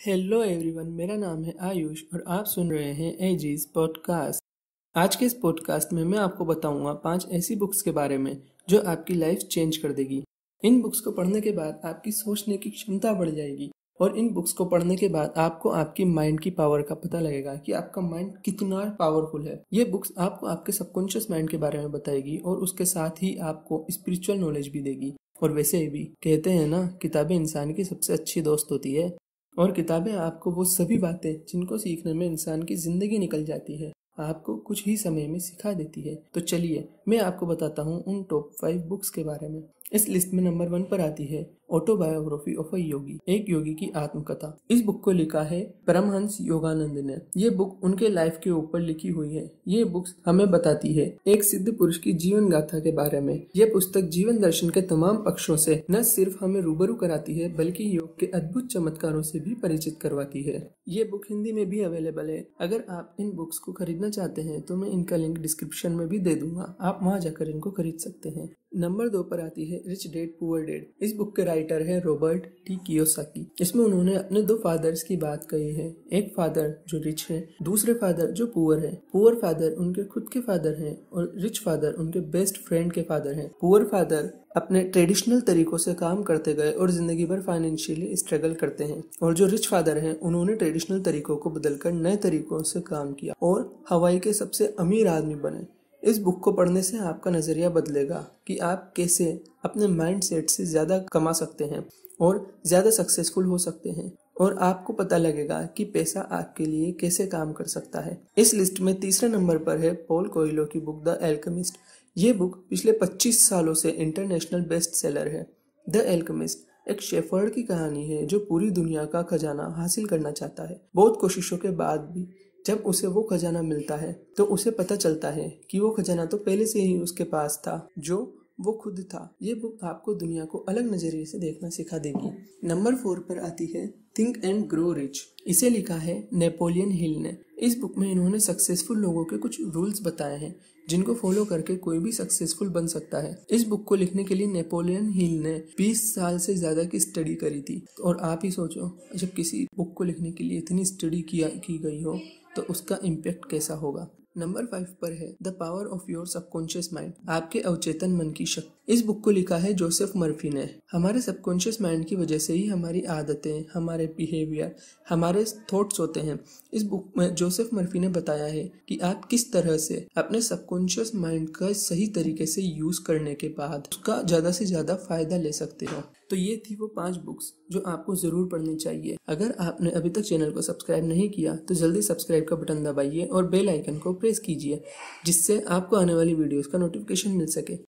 hello everyone मेरा नाम है आयुष और आप सुन रहे हैं एजीज पॉडकास्ट आज के इस पॉडकास्ट में मैं आपको बताऊंगा पांच ऐसी बुक्स के बारे में जो आपकी लाइफ चेंज कर देगी इन बुक्स को पढ़ने के बाद आपकी सोचने की क्षमता बढ़ जाएगी और इन बुक्स को पढ़ने के बाद आपको आपकी माइंड की पावर का पता लगेगा कि आपका माइंड कितना पावरफुल है ये बुक्स आपको आपके सबकॉन्शियस माइंड के बारे में बताएगी और उसके साथ ही आपको स्पिरिचुअल नॉलेज भी देगी और वैसे भी कहते हैं ना किताबें इंसान की सबसे अच्छी दोस्त होती है और किताबें आपको वो सभी बातें जिनको सीखने में इंसान की ज़िंदगी निकल जाती है आपको कुछ ही समय में सिखा देती है तो चलिए मैं आपको बताता हूँ उन टॉप फाइव बुक्स के बारे में इस लिस्ट में नंबर वन पर आती है ऑटोबायोग्राफी ऑफ अ योगी एक योगी की आत्मकथा इस बुक को लिखा है परमहंस योगानंद ने ये बुक उनके लाइफ के ऊपर लिखी हुई है ये बुक हमें बताती है एक सिद्ध पुरुष की जीवन गाथा के बारे में यह पुस्तक जीवन दर्शन के तमाम पक्षों से न सिर्फ हमें रूबरू कराती है बल्कि योग के अद्भुत चमत्कारों से भी परिचित करवाती है ये बुक हिंदी में भी अवेलेबल है अगर आप इन बुक्स को खरीदना चाहते हैं तो मैं इनका लिंक डिस्क्रिप्शन में भी दे दूंगा आप वहाँ जाकर इनको खरीद सकते हैं नंबर दो पर आती है रिच डेड पुअर डेड इस बुक के राइटर है रॉबर्ट टी कियोसाकी इसमें उन्होंने अपने दो फादर्स की बात कही है एक फादर जो रिच है दूसरे फादर जो पुअर है पुअर फादर उनके खुद के फादर हैं और रिच फादर उनके बेस्ट फ्रेंड के फादर हैं पुअर फादर अपने ट्रेडिशनल तरीकों से काम करते गए और ज़िंदगी भर फाइनेंशियली स्ट्रगल करते हैं और जो रिच फादर हैं उन्होंने ट्रेडिशनल तरीकों को बदलकर नए तरीकों से काम किया और हवाई के सबसे अमीर आदमी बने इस बुक को पढ़ने से आपका नज़रिया बदलेगा कि आप कैसे अपने माइंड सेट से ज़्यादा कमा सकते हैं और ज़्यादा सक्सेसफुल हो सकते हैं और आपको पता लगेगा कि पैसा आपके लिए कैसे काम कर सकता है इस लिस्ट में तीसरे नंबर पर है पॉल कोयलो की बुक द एल्कमिस्ट ये बुक पिछले 25 सालों से इंटरनेशनल बेस्ट सेलर है द एल्कमिस्ट एक शेफर्ड की कहानी है जो पूरी दुनिया का खजाना हासिल करना चाहता है बहुत कोशिशों के बाद भी जब उसे वो खजाना मिलता है तो उसे पता चलता है कि वो खजाना तो पहले से ही उसके पास था जो वो खुद था ये बुक आपको दुनिया को अलग नजरिए से देखना सिखा देगी नंबर फोर पर आती है थिंक एंड ग्रो रिच इसे लिखा है नेपोलियन हिल ने इस बुक में इन्होंने सक्सेसफुल लोगों के कुछ रूल्स बताए हैं जिनको फॉलो करके कोई भी सक्सेसफुल बन सकता है इस बुक को लिखने के लिए नेपोलियन हिल ने 20 साल से ज्यादा की स्टडी करी थी और आप ही सोचो जब किसी बुक को लिखने के लिए इतनी स्टडी किया की गई हो तो उसका इम्पैक्ट कैसा होगा नंबर फाइव पर है the power of your subconscious mind आपके अवचेतन मन की शक्ति इस बुक को लिखा है जोसेफ मर्फी ने हमारे सबकॉन्शियस माइंड की वजह से ही हमारी आदतें हमारे बिहेवियर हमारे थॉट्स होते हैं इस बुक में जोसेफ मर्फी ने बताया है कि आप किस तरह से अपने सबकॉन्शियस माइंड का सही तरीके से यूज करने के बाद उसका ज्यादा से ज्यादा फायदा ले सकते हो तो ये थी वो पांच बुक्स जो आपको ज़रूर पढ़नी चाहिए अगर आपने अभी तक चैनल को सब्सक्राइब नहीं किया तो जल्दी सब्सक्राइब का बटन दबाइए और बेल आइकन को प्रेस कीजिए जिससे आपको आने वाली वीडियोस का नोटिफिकेशन मिल सके